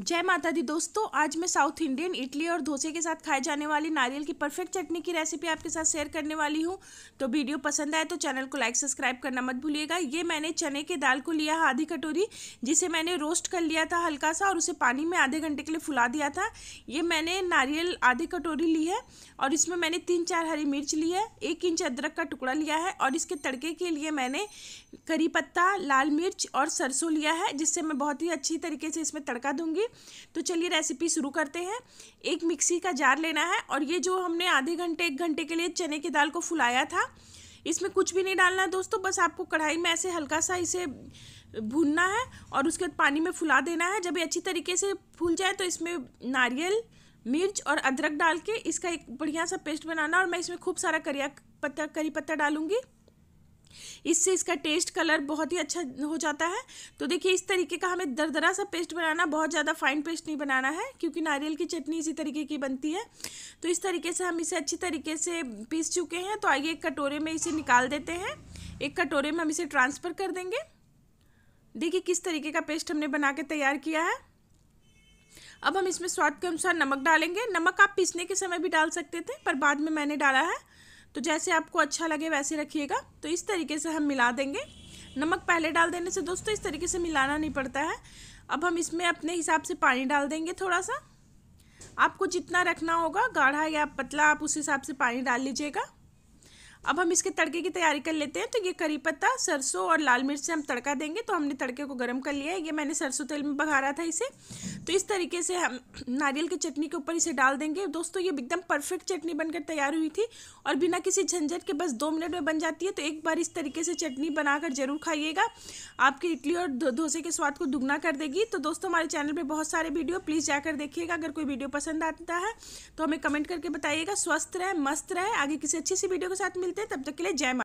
जय माता दी दोस्तों आज मैं साउथ इंडियन इडली और डोसे के साथ खाए जाने वाली नारियल की परफेक्ट चटनी की रेसिपी आपके साथ शेयर करने वाली हूँ तो वीडियो पसंद आए तो चैनल को लाइक सब्सक्राइब करना मत भूलिएगा ये मैंने चने के दाल को लिया है आधी कटोरी जिसे मैंने रोस्ट कर लिया था हल्का सा और उसे पानी में आधे घंटे के लिए फुला दिया था ये मैंने नारियल आधी कटोरी ली है और इसमें मैंने तीन चार हरी मिर्च ली है एक इंच अदरक का टुकड़ा लिया है और इसके तड़के के लिए मैंने करी पत्ता लाल मिर्च और सरसों लिया है जिससे मैं बहुत ही अच्छी तरीके से इसमें तड़का दूँगी जाएंगे तो चलिए रेसिपी शुरू करते हैं एक मिक्सी का जार लेना है और ये जो हमने आधे घंटे एक घंटे के लिए चने की दाल को फुलाया था इसमें कुछ भी नहीं डालना दोस्तों बस आपको कढ़ाई में ऐसे हल्का सा इसे भूनना है और उसके बाद पानी में फुला देना है जब ये अच्छी तरीके से फूल जाए तो इसमें नारियल मिर्च और अदरक डाल के इसका एक बढ़िया सा पेस्ट बनाना और मैं इसमें खूब सारा करिया पत्ता करी पत्ता डालूंगी इससे इसका टेस्ट कलर बहुत ही अच्छा हो जाता है तो देखिए इस तरीके का हमें दरदरा सा पेस्ट बनाना बहुत ज़्यादा फाइन पेस्ट नहीं बनाना है क्योंकि नारियल की चटनी इसी तरीके की बनती है तो इस तरीके से हम इसे अच्छी तरीके से पीस चुके हैं तो आइए एक कटोरे में इसे निकाल देते हैं एक कटोरे में हम इसे ट्रांसफ़र कर देंगे देखिए किस तरीके का पेस्ट हमने बना के तैयार किया है अब हम इसमें स्वाद के अनुसार नमक डालेंगे नमक आप पीसने के समय भी डाल सकते थे पर बाद में मैंने डाला है तो जैसे आपको अच्छा लगे वैसे रखिएगा तो इस तरीके से हम मिला देंगे नमक पहले डाल देने से दोस्तों इस तरीके से मिलाना नहीं पड़ता है अब हम इसमें अपने हिसाब से पानी डाल देंगे थोड़ा सा आपको जितना रखना होगा गाढ़ा या पतला आप उस हिसाब से पानी डाल लीजिएगा अब हम इसके तड़के की तैयारी कर लेते हैं तो ये करी पत्ता सरसों और लाल मिर्च से हम तड़का देंगे तो हमने तड़के को गर्म कर लिया है ये मैंने सरसों तेल में पका रहा था इसे तो इस तरीके से हम नारियल की चटनी के ऊपर इसे डाल देंगे दोस्तों ये एकदम परफेक्ट चटनी बनकर तैयार हुई थी और बिना किसी झंझट के बस दो मिनट में बन जाती है तो एक बार इस तरीके से चटनी बनाकर जरूर खाइएगा आपकी इडली और डोसे के स्वाद को दुगना कर देगी तो दोस्तों हमारे चैनल पर बहुत सारे वीडियो प्लीज़ जाकर देखिएगा अगर कोई वीडियो पसंद आता है तो हमें कमेंट करके बताइएगा स्वस्थ रहें मस्त रहें आगे किसी अच्छी सी वीडियो के साथ मिलते मिलते हैं तब तक के लिए जय